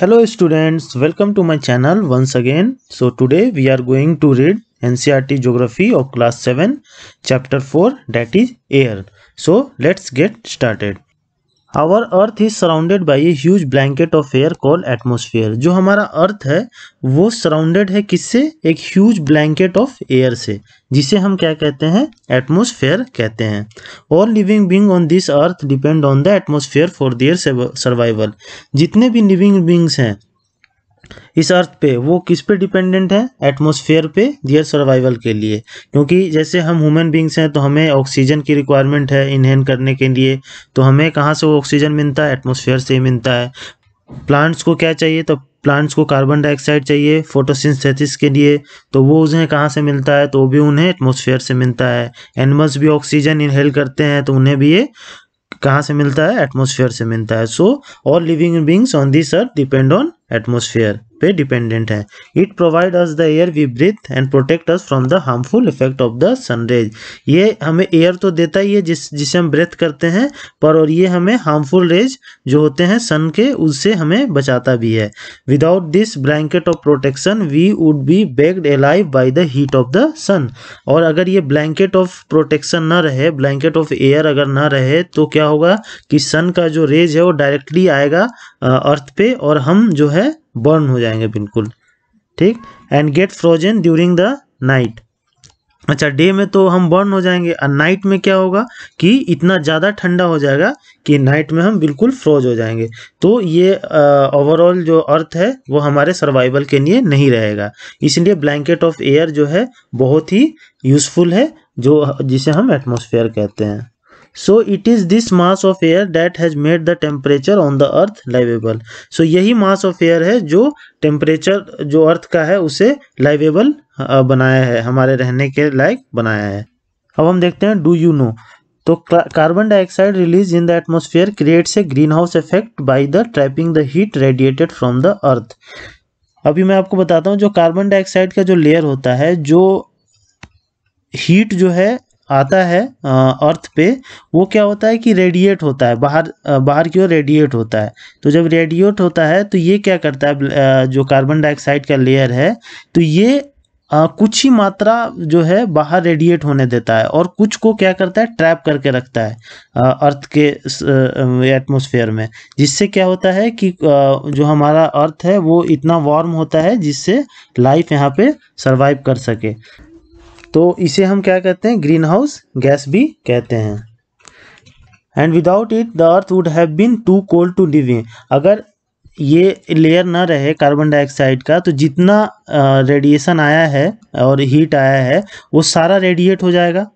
hello students welcome to my channel once again so today we are going to read ncrt geography of class 7 chapter 4 that is air so let's get started our earth is surrounded by a huge blanket of air call atmosphere जो हमारा अर्थ है वो surrounded है किससे एक huge blanket of air से जिसे हम क्या कहते हैं एटमोसफेयर कहते हैं all living being on this earth depend on the atmosphere for their survival जितने भी लिविंग बींग्स हैं इस अर्थ पे वो किस पे डिपेंडेंट है एटमोसफेयर पे दियर सर्वाइवल के लिए क्योंकि जैसे हम ह्यूमन बींग्स हैं तो हमें ऑक्सीजन की रिक्वायरमेंट है इनहेन करने के लिए तो हमें कहाँ से वो ऑक्सीजन मिलता है एटमोसफेयर से ही मिलता है प्लांट्स को क्या चाहिए तो प्लांट्स को कार्बन डाइऑक्साइड चाहिए फोटोसिंथेसिस के लिए तो वो उन्हें कहाँ से मिलता है तो वो भी उन्हें एटमोसफेयर से मिलता है एनिमल्स भी ऑक्सीजन इनहेल करते हैं तो उन्हें भी ये कहाँ से मिलता है एटमोसफियर से मिलता है so all living beings on this earth depend on atmosphere पे डिपेंडेंट है it provide us the air we breathe and protect us from the harmful effect of the sun rays ये हमें एयर तो देता ही है जिस जिसे हम ब्रेथ करते हैं पर और ये हमें हार्मफुल रेज जो होते हैं सन के उससे हमें बचाता भी है without this blanket of protection we would be baked alive by the heat of the sun और अगर ये ब्लैंकेट ऑफ प्रोटेक्शन ना रहे ब्लैंकेट ऑफ एयर अगर ना रहे तो क्या होगा कि सन का जो रेज है वो डायरेक्टली आएगा अर्थ पे और हम जो है बर्न हो जाएंगे बिल्कुल ठीक and get frozen during the night अच्छा डे में तो हम बर्न हो जाएंगे और नाइट में क्या होगा कि इतना ज़्यादा ठंडा हो जाएगा कि नाइट में हम बिल्कुल फ्रोज हो जाएंगे तो ये ओवरऑल जो अर्थ है वो हमारे सर्वाइवल के लिए नहीं रहेगा इसलिए ब्लैंकेट ऑफ एयर जो है बहुत ही यूज़फुल है जो जिसे हम एटमोसफेयर कहते हैं so it is this mass of air that has made the temperature on the earth livable so यही मास ऑफ एयर है जो टेम्परेचर जो अर्थ का है उसे लाइवेबल बनाया है हमारे रहने के लायक बनाया है अब हम देखते हैं डू यू नो तो carbon dioxide release in the atmosphere creates a green house effect by the trapping the heat radiated from the earth अभी मैं आपको बताता हूँ जो कार्बन डाइऑक्साइड का जो लेयर होता है जो हीट जो है आता है अर्थ पे वो क्या होता है कि रेडिएट होता है बाहर बाहर की ओर रेडिएट होता है तो जब रेडिएट होता है तो ये क्या करता है जो कार्बन डाइऑक्साइड का लेयर है तो ये आ, कुछ ही मात्रा जो है बाहर रेडिएट होने देता है और कुछ को क्या करता है ट्रैप करके रखता है आ, अर्थ के एटमॉस्फेयर में जिससे क्या होता है कि आ, जो हमारा अर्थ है वो इतना वार्म होता है जिससे लाइफ यहाँ पे सरवाइव कर सके तो इसे हम क्या कहते हैं ग्रीन हाउस गैस भी कहते हैं and without it the earth would have been too cold to live in अगर ये लेयर ना रहे कार्बन डाइऑक्साइड का तो जितना रेडिएशन आया है और हीट आया है वो सारा रेडिएट हो जाएगा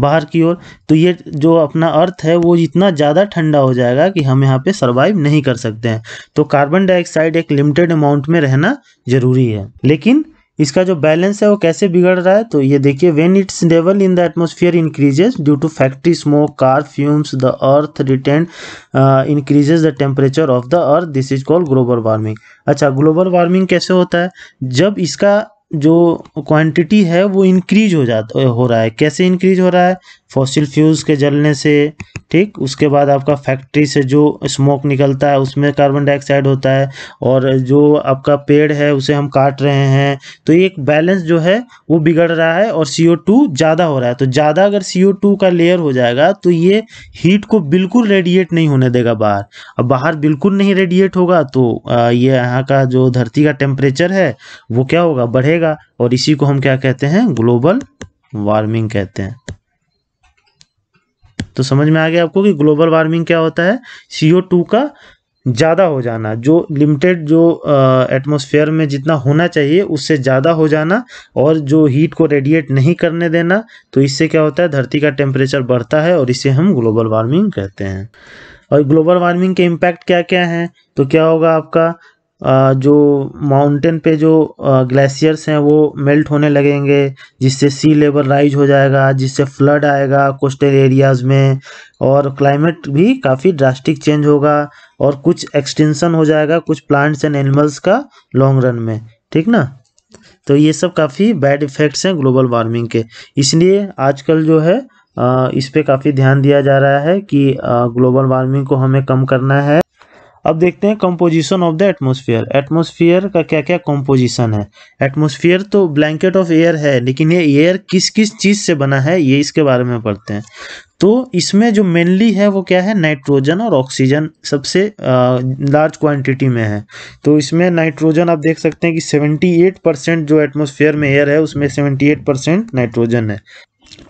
बाहर की ओर तो ये जो अपना अर्थ है वो इतना ज़्यादा ठंडा हो जाएगा कि हम यहाँ पे सरवाइव नहीं कर सकते हैं तो कार्बन डाइऑक्साइड एक लिमिटेड अमाउंट में रहना ज़रूरी है लेकिन इसका जो बैलेंस है वो कैसे बिगड़ रहा है तो ये देखिए when its level in the atmosphere increases due to factory smoke car fumes the earth retain increases the temperature of the earth this is called global warming अच्छा ग्लोबल वार्मिंग कैसे होता है जब इसका जो क्वांटिटी है वो इंक्रीज हो जाता हो रहा है कैसे इंक्रीज हो रहा है फॉसिल फ्यूज़ के जलने से ठीक उसके बाद आपका फैक्ट्री से जो स्मोक निकलता है उसमें कार्बन डाइऑक्साइड होता है और जो आपका पेड़ है उसे हम काट रहे हैं तो एक बैलेंस जो है वो बिगड़ रहा है और सी ज़्यादा हो रहा है तो ज़्यादा अगर सी का लेयर हो जाएगा तो ये हीट को बिल्कुल रेडिएट नहीं होने देगा बाहर अब बाहर बिल्कुल नहीं रेडिएट होगा तो ये यहाँ का जो धरती का टेम्परेचर है वो क्या होगा बढ़ेगा और इसी को हम क्या कहते हैं ग्लोबल वार्मिंग कहते हैं तो समझ में आ गया आपको कि ग्लोबल वार्मिंग क्या होता है सी का ज़्यादा हो जाना जो लिमिटेड जो एटमॉस्फेयर में जितना होना चाहिए उससे ज़्यादा हो जाना और जो हीट को रेडिएट नहीं करने देना तो इससे क्या होता है धरती का टेम्परेचर बढ़ता है और इसे हम ग्लोबल वार्मिंग कहते हैं और ग्लोबल वार्मिंग के इम्पैक्ट क्या क्या हैं तो क्या होगा आपका जो माउंटेन पे जो ग्लेशियर्स हैं वो मेल्ट होने लगेंगे जिससे सी लेवल राइज हो जाएगा जिससे फ्लड आएगा कोस्टल एरियाज़ में और क्लाइमेट भी काफ़ी ड्रास्टिक चेंज होगा और कुछ एक्सटेंशन हो जाएगा कुछ प्लांट्स एंड एनिमल्स का लॉन्ग रन में ठीक ना तो ये सब काफ़ी बैड इफ़ेक्ट्स हैं ग्लोबल वार्मिंग के इसलिए आजकल जो है इस पर काफ़ी ध्यान दिया जा रहा है कि ग्लोबल वार्मिंग को हमें कम करना है अब देखते हैं composition of the atmosphere atmosphere का क्या क्या कंपोजिशन है एटमोसफियर तो ब्लैंकेट ऑफ एयर है लेकिन ये एयर किस किस चीज़ से बना है ये इसके बारे में पढ़ते हैं तो इसमें जो मेनली है वो क्या है नाइट्रोजन और ऑक्सीजन सबसे लार्ज क्वांटिटी में है तो इसमें नाइट्रोजन आप देख सकते हैं कि 78 परसेंट जो एटमोसफियर में एयर है उसमें 78 परसेंट नाइट्रोजन है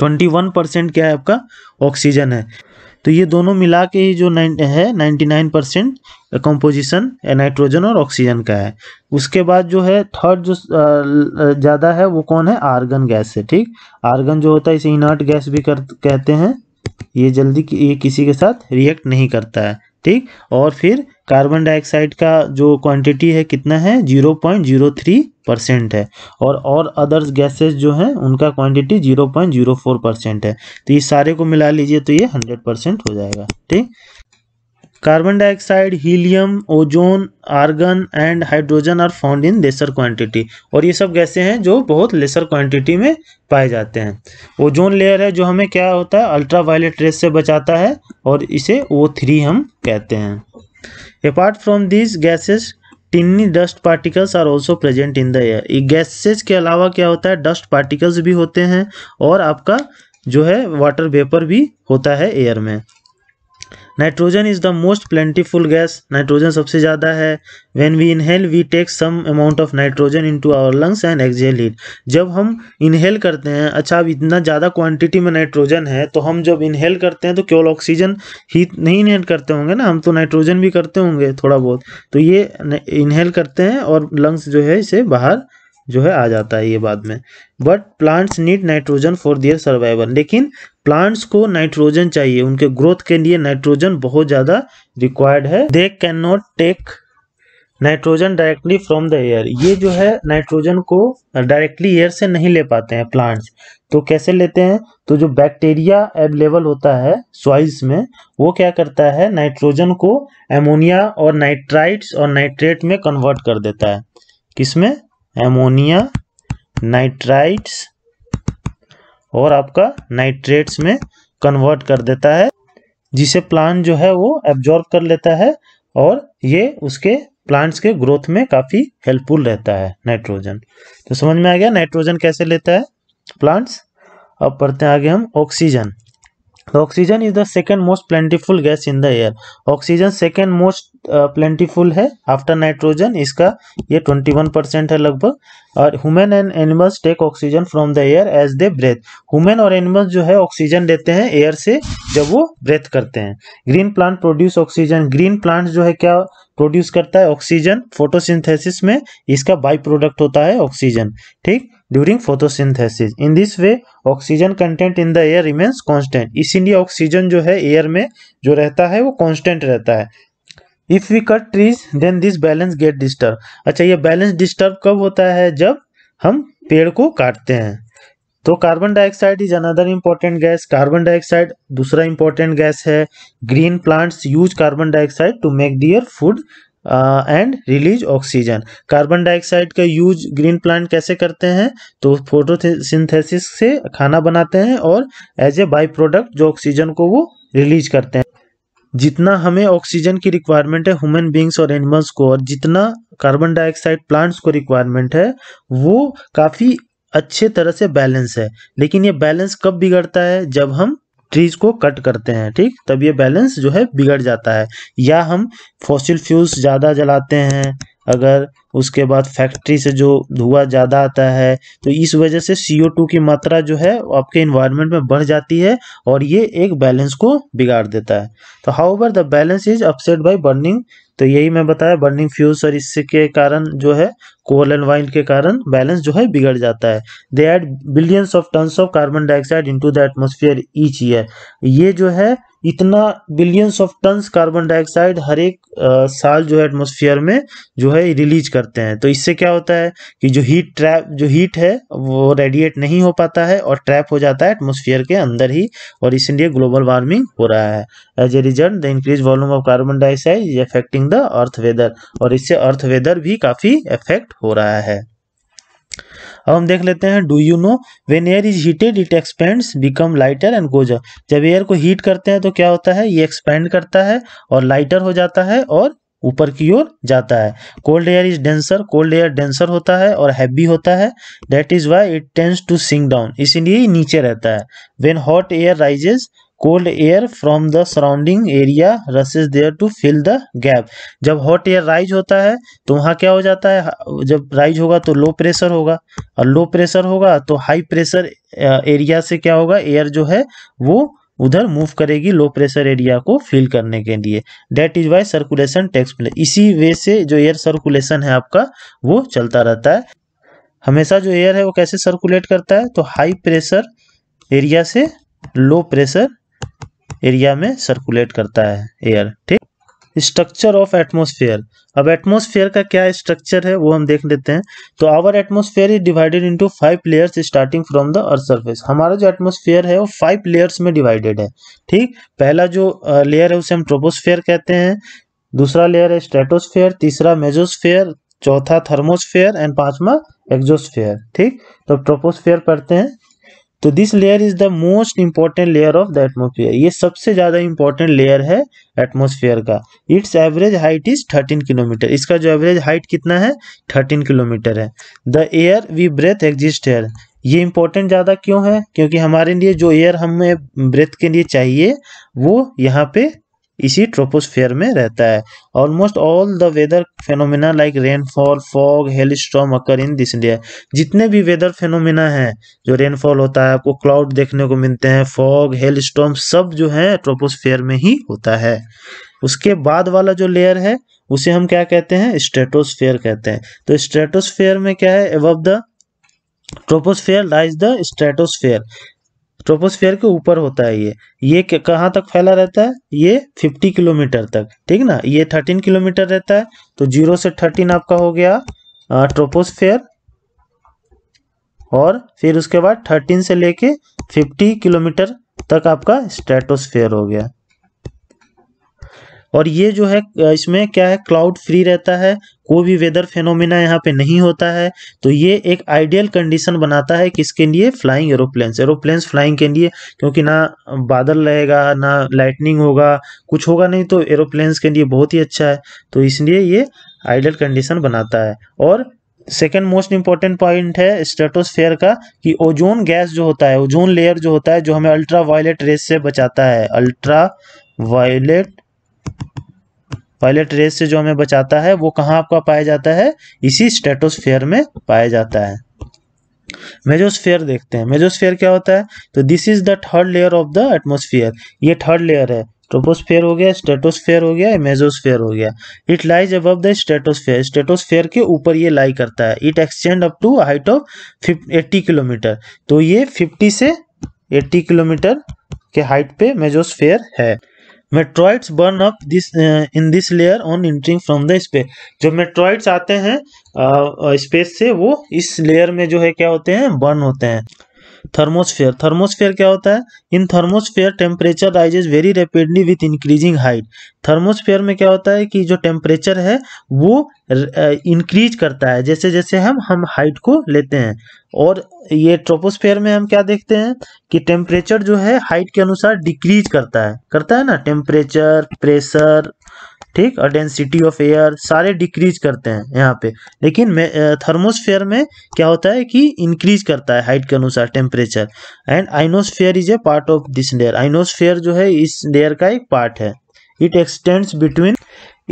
21 परसेंट क्या है आपका ऑक्सीजन है तो ये दोनों मिला के ही जो नाइन है ninety nine percent composition nitrogen और ऑक्सीजन का है उसके बाद जो है थर्ड जो ज़्यादा है वो कौन है आर्गन गैस है ठीक आर्गन जो होता है इसे इनर्ट गैस भी कर कहते हैं ये जल्दी ये किसी के साथ रिएक्ट नहीं करता है ठीक और फिर कार्बन डाइऑक्साइड का जो क्वांटिटी है कितना है 0.03 परसेंट है और और अदर्स गैसेस जो हैं उनका क्वांटिटी 0.04 परसेंट है तो ये सारे को मिला लीजिए तो ये 100 परसेंट हो जाएगा ठीक carbon dioxide helium ozone argon and hydrogen are found in lesser quantity और ये सब गैसे हैं जो बहुत लेसर क्वांटिटी में पाए जाते हैं ओजोन लेयर है जो हमें क्या होता है अल्ट्रा वायलेट रेस से बचाता है और इसे ओ थ्री हम कहते हैं apart from this gases tiny dust particles are also present in the air gases के अलावा क्या होता है डस्ट पार्टिकल्स भी होते हैं और आपका जो है वाटर वेपर भी होता है एयर में nitrogen is the most plentiful gas nitrogen सबसे ज़्यादा है when we inhale we take some amount of nitrogen into our lungs and exhale it जब हम इनहेल करते हैं अच्छा अब इतना ज़्यादा क्वांटिटी में नाइट्रोजन है तो हम जब इनहेल करते हैं तो केवल ऑक्सीजन ही नहीं इनहेल करते होंगे ना हम तो नाइट्रोजन भी करते होंगे थोड़ा बहुत तो ये इनहेल करते हैं और लंग्स जो है इसे बाहर जो है आ जाता है ये बाद में but plants need nitrogen for their survival लेकिन प्लांट्स को नाइट्रोजन चाहिए उनके ग्रोथ के लिए नाइट्रोजन बहुत ज़्यादा रिक्वायर्ड है they can not take nitrogen directly from the air ये जो है नाइट्रोजन को डायरेक्टली एयर से नहीं ले पाते हैं प्लांट्स तो कैसे लेते हैं तो जो बैक्टीरिया एवेलेबल होता है सॉइल्स में वो क्या करता है नाइट्रोजन को एमोनिया और नाइट्राइट्स और नाइट्रेट में कन्वर्ट कर देता है किसमें एमोनिया नाइट्राइट्स और आपका नाइट्रेट्स में कन्वर्ट कर देता है जिसे प्लांट जो है वो एब्जॉर्ब कर लेता है और ये उसके प्लांट्स के ग्रोथ में काफ़ी हेल्पफुल रहता है नाइट्रोजन तो समझ में आ गया नाइट्रोजन कैसे लेता है प्लांट्स अब पढ़ते हैं आगे हम oxygen oxygen is the second most plentiful gas in the air oxygen second most plentiful है आफ्टर नाइट्रोजन इसका ये ट्वेंटी वन परसेंट है लगभग और human and animals take oxygen from the air as they breathe human और animals जो है oxygen लेते हैं एयर से जब वो ब्रेथ करते हैं green plant produce oxygen green plant जो है क्या प्रोड्यूस करता है ऑक्सीजन फोटोसिंथेसिस में इसका बाई प्रोडक्ट होता है ऑक्सीजन ठीक during photosynthesis. In this way, oxygen content in the air remains constant. इसीलिए oxygen जो है air में जो रहता है वो constant रहता है if we cut trees then this balance get disturb अच्छा ये बैलेंस डिस्टर्ब कब होता है जब हम पेड़ को काटते हैं तो carbon dioxide is another important gas carbon dioxide दूसरा इंपॉर्टेंट गैस है green plants use carbon dioxide to make their food and release oxygen carbon dioxide का यूज ग्रीन प्लांट कैसे करते हैं तो फोटोसिंथेसिस से खाना बनाते हैं और एज ए बाई प्रोडक्ट जो ऑक्सीजन को वो रिलीज करते हैं जितना हमें ऑक्सीजन की रिक्वायरमेंट है ह्यूमन बींग्स और एनिमल्स को और जितना कार्बन डाइऑक्साइड प्लांट्स को रिक्वायरमेंट है वो काफ़ी अच्छे तरह से बैलेंस है लेकिन ये बैलेंस कब बिगड़ता है जब हम ट्रीज को कट करते हैं ठीक तब ये बैलेंस जो है बिगड़ जाता है या हम फॉसिल फ्यूल्स ज़्यादा जलाते हैं अगर उसके बाद फैक्ट्री से जो धुआं ज़्यादा आता है तो इस वजह से सी की मात्रा जो है आपके इन्वायरमेंट में बढ़ जाती है और ये एक बैलेंस को बिगाड़ देता है तो however the balance is upset by burning तो यही मैं बताया बर्निंग फ्यूज और इसके कारण जो है कोल एंड वाइन के कारण बैलेंस जो है बिगड़ जाता है they add billions of tons of carbon dioxide into the atmosphere each year ये जो है इतना billions of tons carbon dioxide हर एक आ, साल जो है एटमोसफियर में जो है रिलीज करते हैं तो इससे क्या होता है कि जो हीट ट्रैप जो हीट है वो रेडिएट नहीं हो पाता है और ट्रैप हो जाता है एटमोसफियर के अंदर ही और इसलिए ग्लोबल वार्मिंग हो रहा है as a result the increase volume of carbon dioxide is affecting the earth weather और इससे अर्थ वेदर भी काफ़ी अफेक्ट हो रहा है अब हम देख लेते हैं do you know when air is heated it expands become lighter and goes जब एयर को हीट करते हैं तो क्या होता है ये एक्सपेंड करता है और लाइटर हो जाता है और ऊपर की ओर जाता है cold air is denser cold air denser होता है और हैवी होता है that is why it tends to sink down इसीलिए नीचे रहता है when hot air rises cold air from the surrounding area rushes there to fill the gap जब हॉट एयर राइज होता है तो वहाँ क्या हो जाता है जब राइज होगा तो लो प्रेशर होगा और लो प्रेशर होगा तो हाई प्रेशर एरिया से क्या होगा एयर जो है वो उधर मूव करेगी लो प्रेशर एरिया को फिल करने के लिए that is why circulation takes play इसी वे से जो एयर सर्कुलेशन है आपका वो चलता रहता है हमेशा जो एयर है वो कैसे सर्कुलेट करता है तो हाई प्रेशर एरिया से लो प्रेशर एरिया में सर्कुलेट करता है एयर ठीक स्ट्रक्चर ऑफ एटमोसफेयर अब एटमोसफेयर का क्या स्ट्रक्चर है वो हम देख लेते हैं तो our atmosphere is divided into five layers starting from the earth surface हमारा जो एटमोसफेयर है वो फाइव लेयर्स में डिवाइडेड है ठीक पहला जो लेयर है उसे हम ट्रोपोस्फेयर कहते हैं दूसरा लेयर है स्ट्रेटोस्फेयर तीसरा मेजोस्फेयर चौथा थर्मोस्फेयर एंड पांचवा एक्जोस्फेयर ठीक तो ट्रोपोस्फेयर पढ़ते हैं तो this layer is the most important layer of the atmosphere ये सबसे ज्यादा इंपॉर्टेंट लेयर है एटमोस्फेयर का its average height is 13 kilometre इसका जो एवरेज हाइट कितना है 13 किलोमीटर है the air we breathe exist air ये इंपॉर्टेंट ज़्यादा क्यों है क्योंकि हमारे लिए जो एयर हमें ब्रेथ के लिए चाहिए वो यहाँ पे इसी ट्रोपोस्फेयर में रहता है almost all the weather phenomena like rainfall fog hail storm occur in this India जितने भी वेदर फेनोमिना हैं जो रेनफॉल होता है आपको क्लाउड देखने को मिलते हैं फॉग हेल स्टॉम सब जो है ट्रोपोस्फेयर में ही होता है उसके बाद वाला जो लेयर है उसे हम क्या कहते हैं स्ट्रेटोस्फेयर कहते हैं तो स्ट्रेटोस्फेयर में क्या है above the troposphere lies the stratosphere troposphere के ऊपर होता है ये ये कहाँ तक फैला रहता है ये 50 किलोमीटर तक ठीक ना ये 13 किलोमीटर रहता है तो जीरो से 13 आपका हो गया ट्रोपोस्फेयर और फिर उसके बाद 13 से लेके 50 किलोमीटर तक आपका स्ट्रेटोस्फेयर हो गया और ये जो है इसमें क्या है क्लाउड फ्री रहता है कोई भी वेदर फेनोमिना यहाँ पे नहीं होता है तो ये एक आइडियल कंडीशन बनाता है किसके लिए फ्लाइंग एरोप्लेन्स एरोप्लेन्स फ्लाइंग के लिए क्योंकि ना बादल रहेगा ना लाइटनिंग होगा कुछ होगा नहीं तो एरोप्लेन्स के लिए बहुत ही अच्छा है तो इसलिए ये आइडियल कंडीशन बनाता है और सेकेंड मोस्ट इंपॉर्टेंट पॉइंट है स्ट्रेटोस्फेयर का कि ओजोन गैस जो होता है ओजोन लेयर जो होता है जो हमें अल्ट्रा वायलेट रेस से बचाता है अल्ट्रा वायलेट पायलट रेस से जो हमें बचाता है वो कहाँ आपका पाया जाता है इसी स्टेटोस्फेयर में पाया जाता है मेजोस्फेयर देखते हैं मेजोस्फेयर क्या होता है तो this is the third layer of the atmosphere ये थर्ड लेयर है ट्रोपोस्फेयर हो गया स्टेटोस्फेयर हो गया मेजोस्फेयर हो गया it lies above the stratosphere stratosphere के ऊपर ये लाई करता है it extend up to height of eighty kilometer तो ये फिफ्टी से एट्टी किलोमीटर के हाइट पे मेजोस्फेयर है meteoroids burn up this in this layer on entering from the space जो मेट्रॉइड्स आते हैं स्पेस uh, uh, से वो इस लेयर में जो है क्या होते हैं बर्न होते हैं थर्मोस्फेयर थर्मोस्फेयर क्या होता है in thermosphere temperature rises very rapidly with increasing height thermosphere में क्या होता है कि जो टेम्परेचर है वो इंक्रीज करता है जैसे जैसे हम हम हाइट को लेते हैं और ये ट्रोपोस्फेयर में हम क्या देखते हैं कि टेम्परेचर जो है हाइट के अनुसार डिक्रीज करता है करता है ना टेम्परेचर प्रेशर ठीक और डेंसिटी ऑफ एयर सारे डिक्रीज करते हैं यहाँ पे लेकिन थर्मोस्फेयर में क्या होता है कि इंक्रीज करता है हाइट के अनुसार temperature and ionosphere is a part of this layer ionosphere जो है इस लेयर का एक पार्ट है it extends between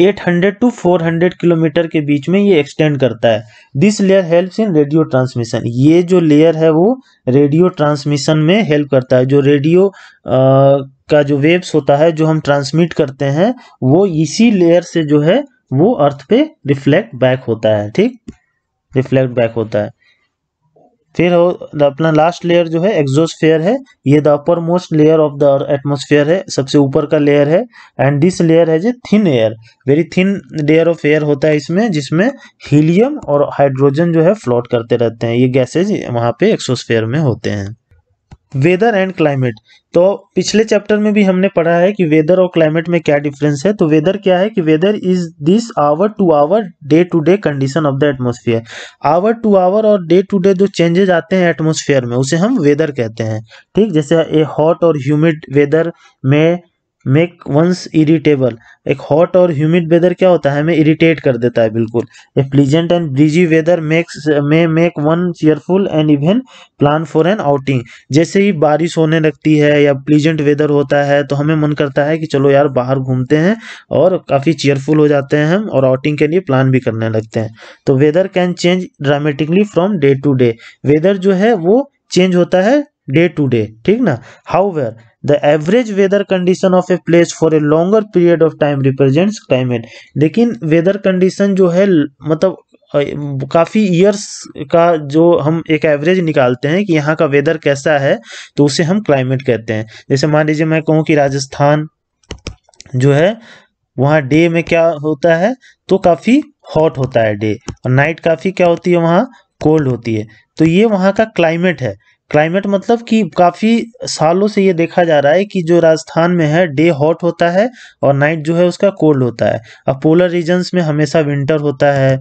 800 to 400 kilometer के बीच में ये एक्सटेंड करता है this layer help in radio transmission ये जो लेयर है वो रेडियो ट्रांसमिशन में हेल्प करता है जो रेडियो का जो वेव्स होता है जो हम ट्रांसमिट करते हैं वो इसी लेयर से जो है वो अर्थ पे रिफ्लेक्ट बैक होता है ठीक रिफ्लेक्ट बैक होता है फिर हो अपना लास्ट लेयर जो है एक्सोस्फेयर है ये the upper most layer of the atmosphere है सबसे ऊपर का लेयर है एंड दिस लेयर है जो thin air very thin layer of air होता है इसमें जिसमें हीलियम और हाइड्रोजन जो है फ्लोट करते रहते हैं ये गैसेज वहाँ पे एक्सोस्फेयर में होते हैं वेदर एंड क्लाइमेट तो पिछले चैप्टर में भी हमने पढ़ा है कि वेदर और क्लाइमेट में क्या डिफरेंस है तो वेदर क्या है कि weather is this hour to hour day to day condition of the atmosphere hour to hour और डे टू डे जो चेंजेज आते हैं एटमोसफियर में उसे हम वेदर कहते हैं ठीक जैसे ए हॉट और humid weather may make one's irritable एक हॉट और ह्यूमिड वेदर क्या होता है हमें इरिटेट कर देता है बिल्कुल a pleasant and breezy weather makes may make one cheerful and even plan for an outing जैसे ही बारिश होने लगती है या प्लीजेंट वेदर होता है तो हमें मन करता है कि चलो यार बाहर घूमते हैं और काफ़ी चेयरफुल हो जाते हैं हम और आउटिंग के लिए प्लान भी करने लगते हैं तो weather can change dramatically from day to day weather जो है वो चेंज होता है डे टू डे ठीक ना however the average weather condition of a place for a longer period of time represent climate लेकिन वेदर कंडीशन जो है मतलब काफ़ी ईयर्स का जो हम एक एवरेज निकालते हैं कि यहाँ का वेदर कैसा है तो उसे हम क्लाइमेट कहते हैं जैसे मान लीजिए मैं कहूँ कि राजस्थान जो है वहाँ डे में क्या होता है तो काफ़ी हॉट होता है डे और नाइट काफ़ी क्या होती है वहाँ कोल्ड होती है तो ये वहाँ का क्लाइमेट है क्लाइमेट मतलब कि काफ़ी सालों से ये देखा जा रहा है कि जो राजस्थान में है डे हॉट होता है और नाइट जो है उसका कोल्ड होता है और पोलर रीजन्स में हमेशा विंटर होता है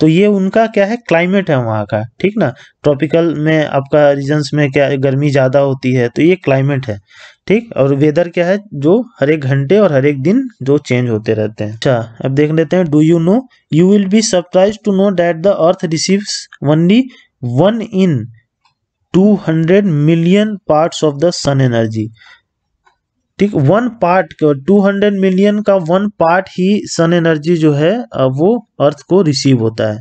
तो ये उनका क्या है क्लाइमेट है वहाँ का ठीक ना ट्रॉपिकल में आपका रीजन्स में क्या गर्मी ज़्यादा होती है तो ये क्लाइमेट है ठीक और वेदर क्या है जो हर एक घंटे और हर एक दिन जो चेंज होते रहते हैं अच्छा अब देख लेते हैं do you know you will be surprise to know that the earth receives only one in 200 million parts of the sun energy ठीक वन पार्ट टू 200 मिलियन का वन पार्ट ही सन एनर्जी जो है वो अर्थ को रिसीव होता है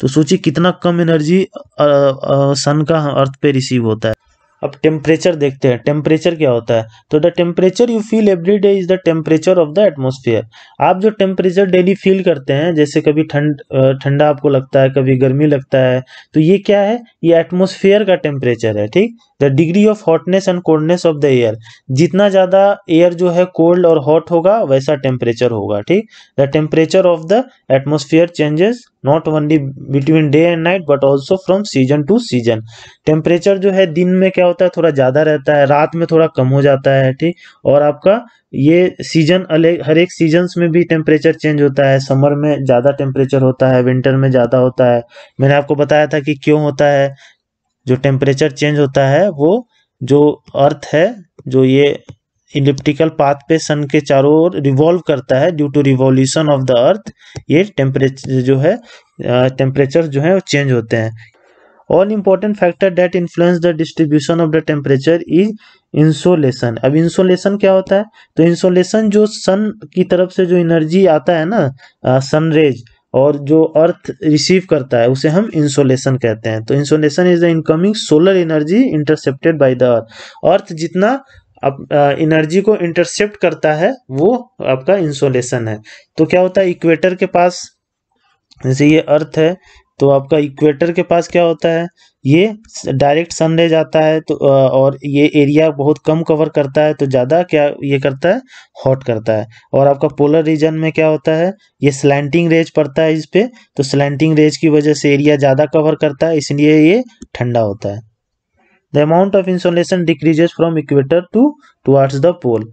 तो सोचिए कितना कम एनर्जी सन का अर्थ पे रिसीव होता है अब टेम्परेचर देखते हैं टेम्परेचर क्या होता है तो the temperature you feel every day is the temperature of the atmosphere आप जो टेम्परेचर डेली फील करते हैं जैसे कभी ठंड ठंडा आपको लगता है कभी गर्मी लगता है तो ये क्या है ये एटमोसफियर का टेम्परेचर है ठीक the degree of hotness and coldness of the air जितना ज़्यादा एयर जो है कोल्ड और हॉट होगा वैसा टेम्परेचर होगा ठीक the temperature of the atmosphere changes not only between day and night but also from season to season temperature जो है दिन में क्या होता है थोड़ा ज़्यादा रहता है रात में थोड़ा कम हो जाता है ठीक और आपका ये सीजन अलग हर एक सीजन में भी टेम्परेचर चेंज होता है समर में ज़्यादा टेम्परेचर होता है विंटर में ज़्यादा होता है मैंने आपको बताया था कि क्यों होता है जो टेम्परेचर चेंज होता है वो जो अर्थ है जो ये इलिप्टिकल पाथ पे सन के चारों ओर रिवॉल्व करता है due to revolution of the earth ये टेम्परेचर जो है टेम्परेचर जो है चेंज होते हैं all important factor that influence the distribution of the temperature is insolation अब इंसोलेशन क्या होता है तो इंसोलेशन जो सन की तरफ से जो एनर्जी आता है ना सनरेज और जो अर्थ रिसीव करता है उसे हम इंसोलेशन कहते हैं तो insolation is the incoming solar energy intercepted by the earth earth जितना अब एनर्जी को इंटरसेप्ट करता है वो आपका इंसोलेशन है तो क्या होता है इक्वेटर के पास जैसे ये अर्थ है तो आपका इक्वेटर के पास क्या होता है ये डायरेक्ट सनरेज आता है तो और ये एरिया बहुत कम कवर करता है तो ज़्यादा क्या ये करता है हॉट करता है और आपका पोलर रीजन में क्या होता है ये स्लैंटिंग रेज पड़ता है इस पर तो स्लैंटिंग रेज की वजह से एरिया ज़्यादा कवर करता है इसलिए ये ठंडा होता है the amount of insolation decreases from equator to towards the pole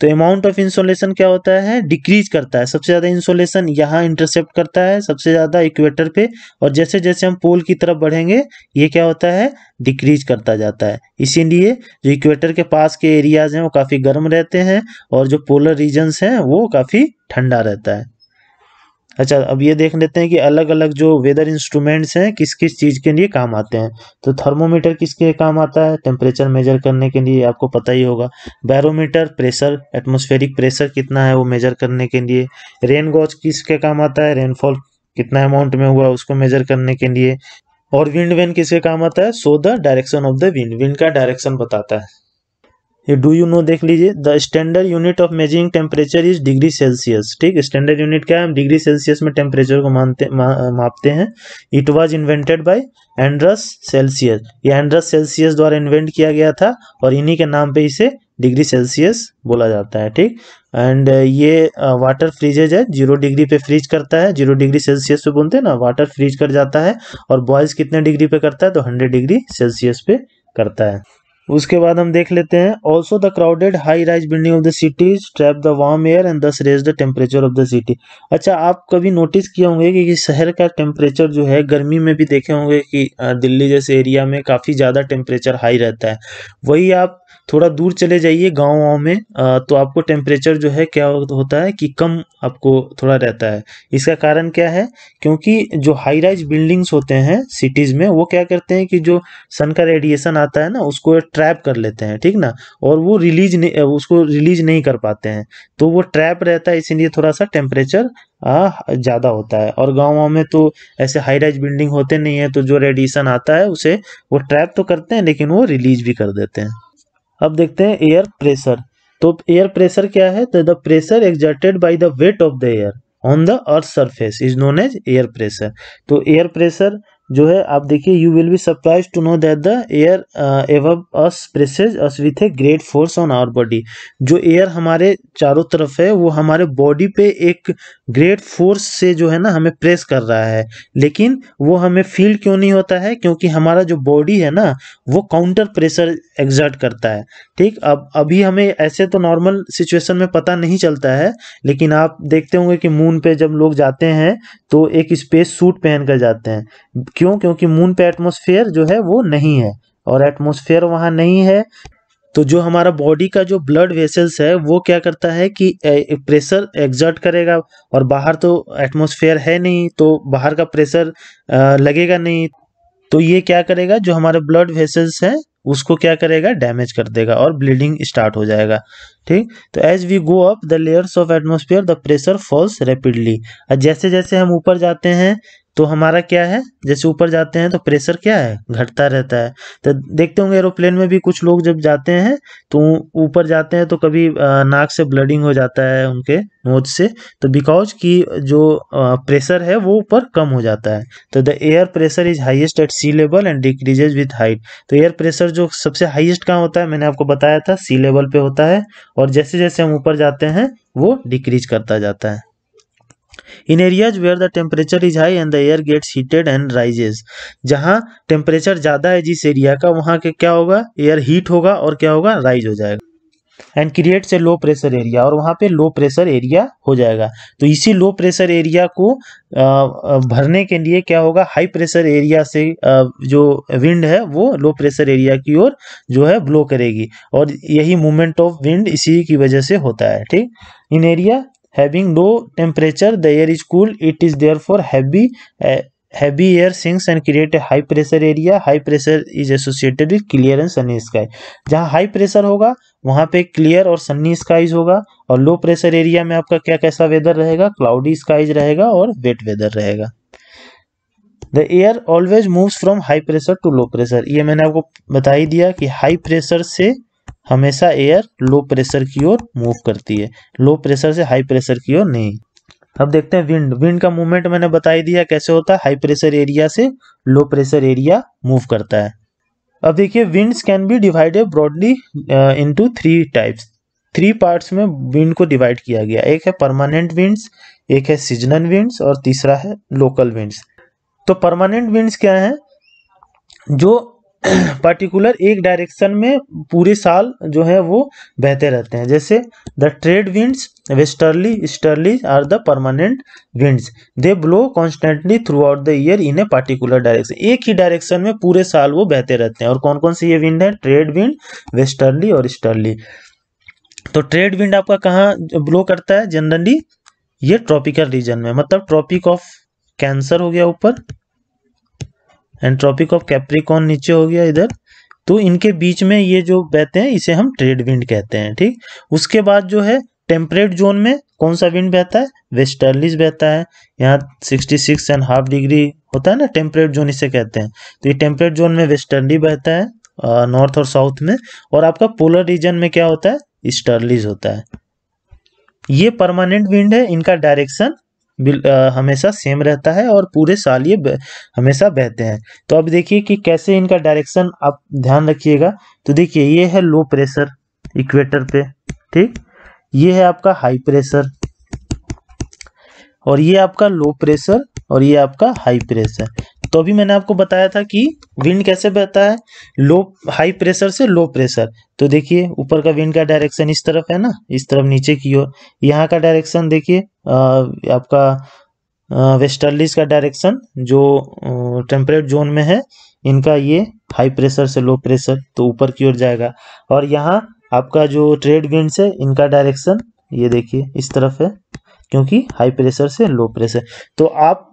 तो अमाउंट ऑफ इंसोलेशन क्या होता है डिक्रीज करता है सबसे ज़्यादा इंसोलेशन यहाँ इंटरसेप्ट करता है सबसे ज़्यादा इक्वेटर पे और जैसे जैसे हम पोल की तरफ बढ़ेंगे ये क्या होता है डिक्रीज करता जाता है इसीलिए जो इक्वेटर के पास के एरियाज हैं वो काफ़ी गर्म रहते हैं और जो पोलर रीजन्स हैं वो काफ़ी ठंडा रहता है अच्छा अब ये देख लेते हैं कि अलग अलग जो वेदर इंस्ट्रूमेंट्स हैं किस किस चीज़ के लिए काम आते हैं तो थर्मोमीटर किसके काम आता है टेम्परेचर मेजर करने के लिए आपको पता ही होगा बैरोमीटर प्रेशर एटमोस्फेरिक प्रेशर कितना है वो मेजर करने के लिए रेन गॉज किसके काम आता है रेनफॉल कितना अमाउंट में हुआ उसको मेजर करने के लिए और विंड वेन किसके काम आता है so the direction of the wind wind का डायरेक्शन बताता है ये डू यू नो देख लीजिए the standard unit of measuring temperature is degree Celsius ठीक स्टैंडर्ड यूनिट क्या है हम डिग्री सेल्सियस में टेम्परेचर को मानते मा, मापते हैं it was invented by Anders Celsius ये एंड्रस सेल्सियस द्वारा इन्वेंट किया गया था और इन्हीं के नाम पे इसे डिग्री सेल्सियस बोला जाता है ठीक एंड uh, ये वाटर uh, फ्रीजेज है जीरो डिग्री पे फ्रीज करता है जीरो डिग्री सेल्सियस पे बोलते हैं ना वाटर फ्रीज कर जाता है और बॉयज़ कितने डिग्री पे करता है तो हंड्रेड डिग्री सेल्सियस पे करता है उसके बाद हम देख लेते हैं also the crowded high rise building of the cities trap the warm air and thus raise the temperature of the city अच्छा आप कभी नोटिस किए होंगे कि, कि शहर का टेम्परेचर जो है गर्मी में भी देखे होंगे कि दिल्ली जैसे एरिया में काफ़ी ज़्यादा टेम्परेचर हाई रहता है वही आप थोड़ा दूर चले जाइए गाँव वाँव में तो आपको टेम्परेचर जो है क्या होता है कि कम आपको थोड़ा रहता है इसका कारण क्या है क्योंकि जो हाई राइज बिल्डिंग्स होते हैं सिटीज़ में वो क्या करते हैं कि जो सन का रेडिएशन आता है ना उसको ट्रैप कर लेते हैं ठीक ना और वो रिलीज नहीं उसको रिलीज नहीं कर पाते हैं तो वो ट्रैप रहता है इसीलिए थोड़ा सा टेम्परेचर ज़्यादा होता है और गाँव वाँव में तो ऐसे हाई राइज बिल्डिंग होते नहीं है तो जो रेडिएशन आता है उसे वो ट्रैप तो करते हैं लेकिन वो रिलीज भी कर देते हैं अब देखते हैं एयर प्रेशर तो एयर प्रेशर क्या है तो the pressure exerted by the weight of the air on the earth surface is known as air pressure तो एयर प्रेशर जो है आप देखिए you will be surprise to know that the air above us presses us with a great force on our body जो air हमारे चारों तरफ है वो हमारे बॉडी पे एक ग्रेट फोर्स से जो है ना हमें प्रेस कर रहा है लेकिन वो हमें फील क्यों नहीं होता है क्योंकि हमारा जो बॉडी है ना वो काउंटर प्रेशर एग्जर्ट करता है ठीक अब अभी हमें ऐसे तो नॉर्मल सिचुएशन में पता नहीं चलता है लेकिन आप देखते होंगे कि मून पे जब लोग जाते हैं तो एक स्पेस सूट पहन कर जाते हैं क्यों क्योंकि मून पे एटमोसफेयर जो है वो नहीं है और एटमोसफेयर वहाँ नहीं है तो जो हमारा बॉडी का जो ब्लड वेसल्स है वो क्या करता है कि प्रेशर एग्जर्ट करेगा और बाहर तो एटमोसफेयर है नहीं तो बाहर का प्रेशर लगेगा नहीं तो ये क्या करेगा जो हमारे ब्लड वेसल्स हैं उसको क्या करेगा डैमेज कर देगा और ब्लीडिंग स्टार्ट हो जाएगा ठीक तो as we go up the layers of atmosphere the pressure falls rapidly और जैसे जैसे हम ऊपर जाते हैं तो हमारा क्या है जैसे ऊपर जाते हैं तो प्रेशर क्या है घटता रहता है तो देखते होंगे एरोप्लेन में भी कुछ लोग जब जाते हैं तो ऊपर जाते हैं तो कभी नाक से ब्लडिंग हो जाता है उनके नोज से तो बिकॉज की जो प्रेशर है वो ऊपर कम हो जाता है तो the air pressure is highest at sea level and decreases with height तो एयर प्रेशर जो सबसे हाइएस्ट कहाँ होता है मैंने आपको बताया था सी लेवल पे होता है और जैसे जैसे हम ऊपर जाते हैं वो डिक्रीज करता जाता है in areas where the temperature is high and the air gets heated and rises जहाँ टेम्परेचर ज़्यादा है जिस एरिया का वहाँ के क्या होगा एयर हीट होगा और क्या होगा राइज हो जाएगा एंड क्रिएट से लो प्रेशर एरिया और वहाँ पे लो प्रेशर एरिया हो जाएगा तो इसी लो प्रेशर एरिया को भरने के लिए क्या होगा हाई प्रेशर एरिया से जो विंड है वो लो प्रेशर एरिया की ओर जो है ब्लो करेगी और यही मूवमेंट ऑफ विंड इसी की वजह से होता है ठीक in area having low temperature the air is cool it is therefore heavy heavy air sinks and create a high pressure area high pressure is associated with clear and sunny sky जहाँ high pressure होगा वहाँ पे clear और Sunny skies होगा और लो pressure area में आपका क्या कैसा वेदर रहेगा क्लाउडी स्काईज रहेगा और वेट वेदर रहेगा the air always moves from high pressure to low pressure ये मैंने आपको बता ही दिया कि हाई प्रेशर से हमेशा एयर लो प्रेशर की ओर मूव करती है लो प्रेशर से हाई प्रेशर की ओर नहीं अब देखते हैं विंड विंड का मूवमेंट मैंने बता ही दिया कैसे होता है हाई प्रेशर एरिया से लो प्रेशर एरिया मूव करता है अब देखिए winds can be divided broadly into three types three parts में विंड को डिवाइड किया गया एक है परमानेंट विंड्स एक है सीजनल विंड्स और तीसरा है लोकल विंड्स तो परमानेंट विंड्स क्या है जो पर्टिकुलर एक डायरेक्शन में पूरे साल जो है वो बहते रहते हैं जैसे the trade winds westerly easterly are the permanent winds they blow constantly throughout the year in a particular direction एक ही डायरेक्शन में पूरे साल वो बहते रहते हैं और कौन कौन से ये विंड है ट्रेड विंड वेस्टर्ली और स्टर्ली तो ट्रेड विंड आपका कहाँ ब्लो करता है जनरली ये ट्रॉपिकल रीजन में मतलब ट्रॉपिक ऑफ कैंसर हो गया ऊपर एंड ट्रॉपिक ऑफ कैप्रिकॉन नीचे हो गया इधर तो इनके बीच में ये जो बहते हैं इसे हम ट्रेड विंड कहते हैं ठीक उसके बाद जो है टेम्परेट जोन में कौन सा विंड बहता है वेस्टर्लीज बहता है यहाँ sixty six and half degree होता है ना टेम्परेट जोन इसे कहते हैं तो ये टेम्परेट जोन में वेस्टर्ली बहता है नॉर्थ और साउथ में और आपका पोलर रीजन में क्या होता है ईस्टर्लीज होता है ये परमानेंट विंड है इनका डायरेक्शन हमेशा सेम रहता है और पूरे साल ये हमेशा बहते हैं तो अब देखिए कि कैसे इनका डायरेक्शन आप ध्यान रखिएगा तो देखिए ये है लो प्रेशर इक्वेटर पे ठीक ये है आपका हाई प्रेशर और ये आपका लो प्रेशर और ये आपका हाई प्रेशर तो अभी मैंने आपको बताया था कि विंड कैसे बहता है लो हाई प्रेशर से लो प्रेशर तो देखिए ऊपर का विंड का डायरेक्शन इस तरफ है ना इस तरफ नीचे की ओर यहाँ का डायरेक्शन देखिए आपका वेस्टर्लीज का डायरेक्शन जो टेम्परेट जोन में है इनका ये हाई प्रेशर से लो प्रेशर तो ऊपर की ओर जाएगा और यहाँ आपका जो ट्रेड विंड है इनका डायरेक्शन ये देखिए इस तरफ है क्योंकि हाई प्रेशर से लो प्रेशर तो आप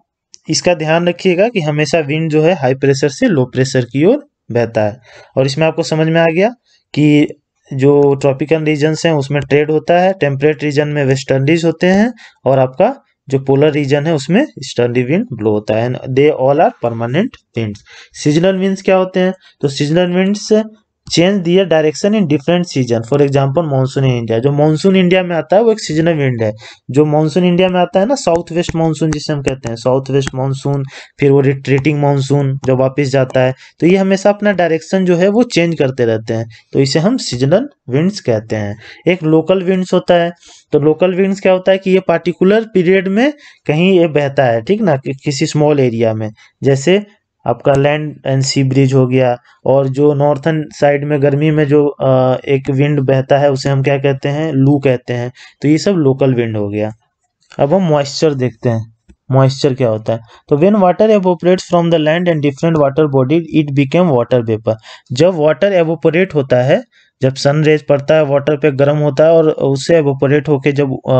इसका ध्यान रखिएगा कि हमेशा विंड जो है हाई प्रेशर से लो प्रेशर की ओर बहता है और इसमें आपको समझ में आ गया कि जो ट्रॉपिकल रीजन्स हैं उसमें ट्रेड होता है टेम्परेट रीजन में वेस्टर्नडीज होते हैं और आपका जो पोलर रीजन है उसमें स्टर्डी विंड ब्लो होता है they all are permanent winds seasonal winds क्या होते हैं तो seasonal winds change their direction in different season for example monsoon in India जो मानसून इंडिया में आता है वो एक सीजनल विंड है जो मानसून इंडिया में आता है ना साउथ वेस्ट मानसून जिसे हम कहते हैं साउथ वेस्ट मानसून फिर वो रिट्रीटिंग मानसून जो वापस जाता है तो ये हमेशा अपना डायरेक्शन जो है वो चेंज करते रहते हैं तो इसे हम सीजनल विंड्स कहते हैं एक लोकल विंड्स होता है तो लोकल विंड्स क्या होता है कि ये पार्टिकुलर पीरियड में कहीं ये बहता है ठीक ना कि किसी स्मॉल एरिया में जैसे आपका लैंड एंड सी ब्रिज हो गया और जो नॉर्थन साइड में गर्मी में जो एक विंड बहता है उसे हम क्या कहते हैं लू कहते हैं तो ये सब लोकल विंड हो गया अब हम मॉइस्चर देखते हैं मॉइस्चर क्या होता है तो when water evaporate from the land and different water body it became water vapour जब वाटर एवोपरेट होता है जब सन रेज पड़ता है वाटर पे गर्म होता है और उससे एवोपोरेट होके जब आ,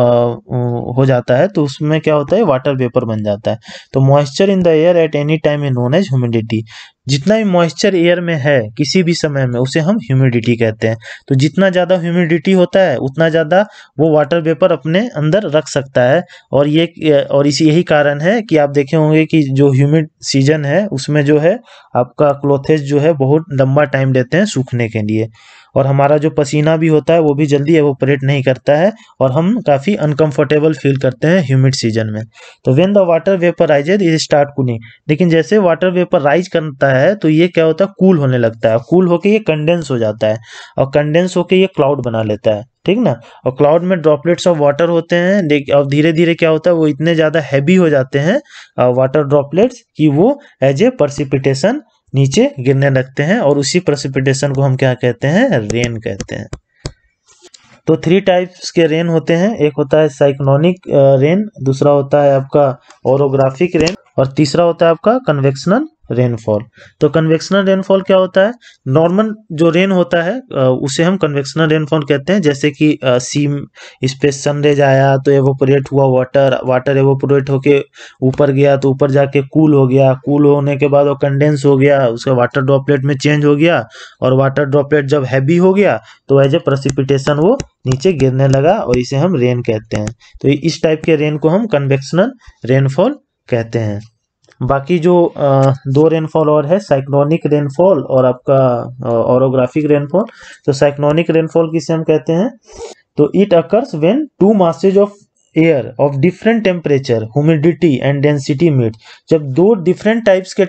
हो जाता है तो उसमें क्या होता है वाटर वेपर बन जाता है तो moisture in the air at any time in known as humidity जितना भी मॉइस्चर एयर में है किसी भी समय में उसे हम ह्यूमिडिटी कहते हैं तो जितना ज़्यादा ह्यूमिडिटी होता है उतना ज़्यादा वो वाटर वेपर अपने अंदर रख सकता है और ये और इसी यही कारण है कि आप देखे होंगे कि जो ह्यूमिड सीजन है उसमें जो है आपका क्लोथेज जो है बहुत लंबा टाइम लेते हैं सूखने के लिए और हमारा जो पसीना भी होता है वो भी जल्दी एवोपरेट नहीं करता है और हम काफ़ी अनकंफर्टेबल फील करते हैं ह्यूमिड सीजन में तो when the water vapour rises is start cooling लेकिन जैसे वाटर वेपर राइज करता है है तो ये क्या होता है कूल होने लगता है कूल होके ये कंडेंस हो जाता है और कंडेंस होके ये क्लाउड बना लेता है ठीक ना और क्लाउड में ड्रॉपलेट्स ऑफ वाटर होते हैं और धीरे धीरे क्या होता है वो इतने ज़्यादा हैवी हो जाते हैं वाटर ड्रॉपलेट्स कि वो एज ए परसिपिटेशन नीचे गिरने लगते हैं और उसी प्रसिपिटेशन को हम क्या कहते हैं रेन कहते हैं तो थ्री टाइप्स के रेन होते हैं एक होता है साइक्लोनिक रेन दूसरा होता है आपका ओरोग्राफिक रेन और तीसरा होता है आपका कन्वेक्शनल रेनफॉल तो कन्वेक्शनल रेनफॉल क्या होता है नॉर्मल जो रेन होता है उसे हम कन्वेक्शनल रेनफॉल कहते हैं जैसे कि सीम स्पेस सनरेज आया तो एवोपोरेट हुआ वाटर वाटर एवोपोरेट होके ऊपर गया तो ऊपर जाके कूल हो गया कूल होने के बाद वो कंडेंस हो गया उसका वाटर ड्रॉपलेट में चेंज हो गया और वाटर ड्रॉपलेट जब हैवी हो गया तो एज ए प्रसिपिटेशन वो नीचे गिरने लगा और इसे हम रेन कहते हैं तो इस टाइप के रेन को हम कन्वेक्शनल रेनफॉल कहते हैं बाकी जो दो रेनफॉल और है साइक्लोनिक रेनफॉल और आपका ओरोग्राफिक रेनफॉल तो साइक्लोनिक रेनफॉल किसे हम कहते हैं तो it occurs when two masses of air of different temperature humidity and density meet जब दो डिफरेंट टाइप्स के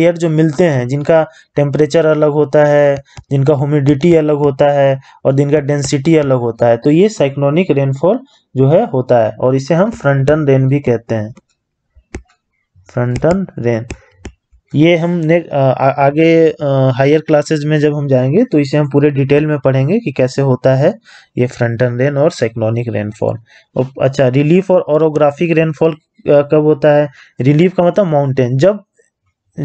एयर जो मिलते हैं जिनका टेम्परेचर अलग होता है जिनका ह्यूमिडिटी अलग होता है और जिनका डेंसिटी अलग होता है तो ये साइक्लोनिक रेनफॉल जो है होता है और इसे हम फ्रंटन रेन भी कहते हैं फ्रंटन रेन ये हम ने आ, आगे हायर क्लासेस में जब हम जाएंगे तो इसे हम पूरे डिटेल में पढ़ेंगे कि कैसे होता है ये फ्रंटन रेन और साइक्लोनिक रेनफॉल अच्छा रिलीफ और ओरोग्राफिक रेनफॉल कब होता है रिलीफ का मतलब माउंटेन जब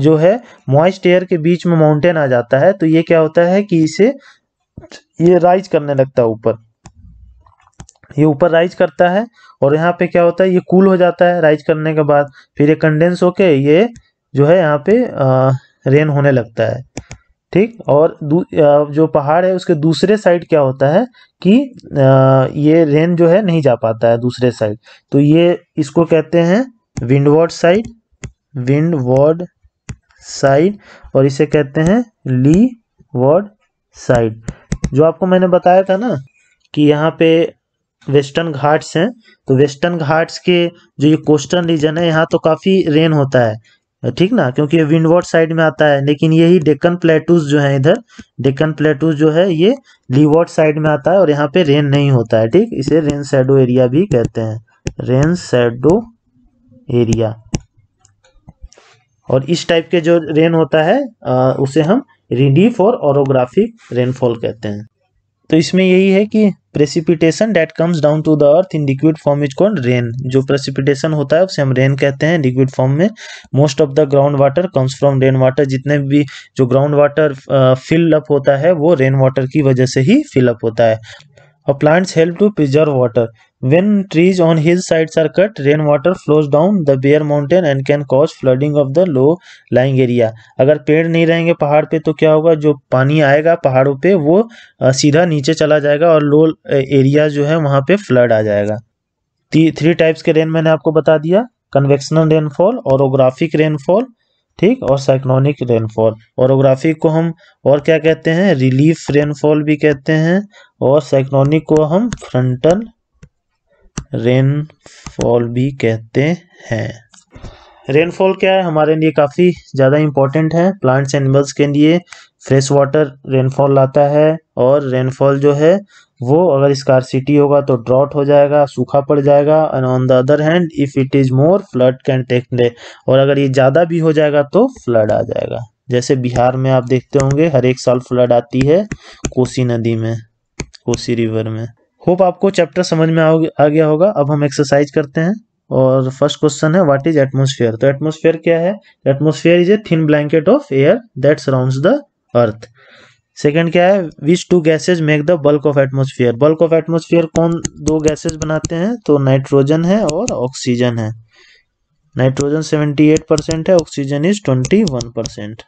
जो है मॉइस्ट एयर के बीच में माउंटेन आ जाता है तो ये क्या होता है कि इसे ये राइज करने लगता है ऊपर ये ऊपर राइज करता है और यहाँ पे क्या होता है ये कूल हो जाता है राइज करने के बाद फिर ये कंडेंस होके ये जो है यहाँ पे आ, रेन होने लगता है ठीक और जो पहाड़ है उसके दूसरे साइड क्या होता है कि ये रेन जो है नहीं जा पाता है दूसरे साइड तो ये इसको कहते हैं विंडवर्ड साइड विंडवर्ड साइड और इसे कहते हैं ली वर्ड साइड जो आपको मैंने बताया था ना कि यहाँ पे वेस्टर्न घाट्स हैं तो वेस्टर्न घाट्स के जो ये कोस्टर्न रीजन है यहाँ तो काफ़ी रेन होता है ठीक ना क्योंकि ये विंडवर्ड साइड में आता है लेकिन यही डेक्कन प्लेटूज जो है इधर डेक्कन प्लेटूज जो है ये लीवर्ड साइड में आता है और यहाँ पे रेन नहीं होता है ठीक इसे रेन सैडो एरिया भी कहते हैं रेन सैडो एरिया और इस टाइप के जो रेन होता है आ, उसे हम रिडीफ और ओरोग्राफिक रेनफॉल कहते हैं तो इसमें यही है कि precipitation that comes down to the earth in liquid form is called rain जो प्रेसिपिटेशन होता है उसे हम रेन कहते हैं लिक्विड फॉर्म में most of the ground water comes from rain water जितने भी जो ग्राउंड वाटर फिल अप होता है वो रेन वाटर की वजह से ही फिल अप होता है plants help to preserve water. When trees on hill sides are cut, rainwater flows down the bare mountain and can cause flooding of the low lying area. अगर पेड़ नहीं रहेंगे पहाड़ पे तो क्या होगा जो पानी आएगा पहाड़ों पे वो सीधा नीचे चला जाएगा और लो एरिया जो है वहाँ पे फ्लड आ जाएगा थ्री टाइप्स के रेन मैंने आपको बता दिया कन्वेक्शनल रेनफॉल और ओग्राफिक रेनफॉल ठीक और साइक्लोनिक रेनफॉल ओरोग्राफी को हम और क्या कहते हैं रिलीफ रेनफॉल भी कहते हैं और साइक्लोनिक को हम फ्रंटल रेनफॉल भी कहते हैं रेनफॉल क्या है हमारे लिए काफ़ी ज़्यादा इंपॉर्टेंट है प्लांट्स एनिमल्स के लिए फ्रेश वाटर रेनफॉल लाता है और रेनफॉल जो है वो अगर स्कार सिटी होगा तो ड्रॉट हो जाएगा सूखा पड़ जाएगा and on the other hand if it is more flood can take ले और अगर ये ज़्यादा भी हो जाएगा तो फ्लड आ जाएगा जैसे बिहार में आप देखते होंगे हर एक साल फ्लड आती है कोसी नदी में कोसी रिवर में होप आपको चैप्टर समझ में आ गया होगा अब हम एक्सरसाइज करते हैं और फर्स्ट क्वेश्चन है व्हाट इज एटमोसफेयर तो एटमोसफेयर क्या है atmosphere is a thin blanket of air that surrounds the earth second क्या है which two gases make the bulk of atmosphere bulk of atmosphere कौन दो गैसेज बनाते हैं तो नाइट्रोजन है और ऑक्सीजन है नाइट्रोजन सेवेंटी एट परसेंट है oxygen is twenty one percent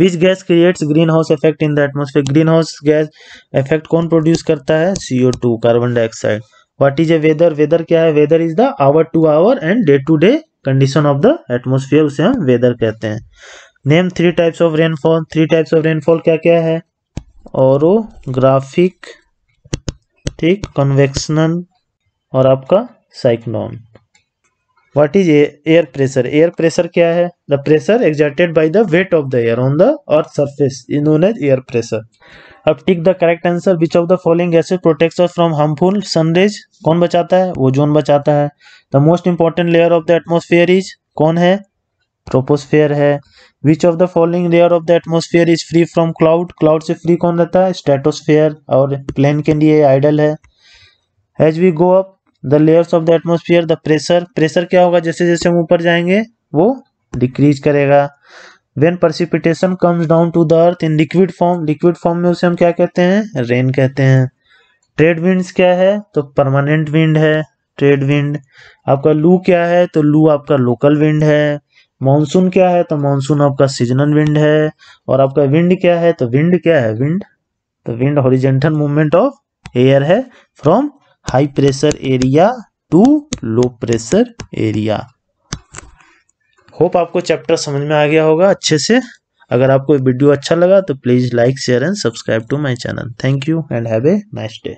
which gas creates green house effect in the atmosphere greenhouse gas effect कौन प्रोड्यूस करता है CO two carbon dioxide what is a weather weather क्या है weather is the hour to hour and day to day condition of the atmosphere उसे हम weather कहते हैं name three types of rainfall three types of rainfall क्या क्या है और ग्राफिक ठीक कन्वेक्शनल और आपका cyclone what is air pressure air pressure क्या है the pressure exerted by the weight of the air on the earth surface known as air pressure अब tick the correct answer which of the following gases protect us from harmful sunrays कौन बचाता है जोन बचाता है the most important layer of the atmosphere is कौन है troposphere है which of the following layer of the atmosphere is free from cloud cloud से फ्री कौन रहता है स्टेटोस्फेयर और प्लेन के लिए आइडल है as we go up the layers of the atmosphere the pressure pressure क्या होगा जैसे जैसे हम ऊपर जाएंगे वो डिक्रीज करेगा when precipitation comes down to the earth in liquid form liquid form में उसे हम क्या कहते हैं रेन कहते हैं ट्रेड विंड क्या है तो परमानेंट विंड है ट्रेड विंड आपका लू क्या है तो लू आपका लोकल विंड है मानसून क्या है तो मानसून आपका सीजनल विंड है और आपका विंड क्या है तो विंड क्या है विंड तो wind horizontal movement of air है from high pressure area to low pressure area hope आपको चैप्टर समझ में आ गया होगा अच्छे से अगर आपको वीडियो अच्छा लगा तो please like share and subscribe to my channel thank you and have a nice day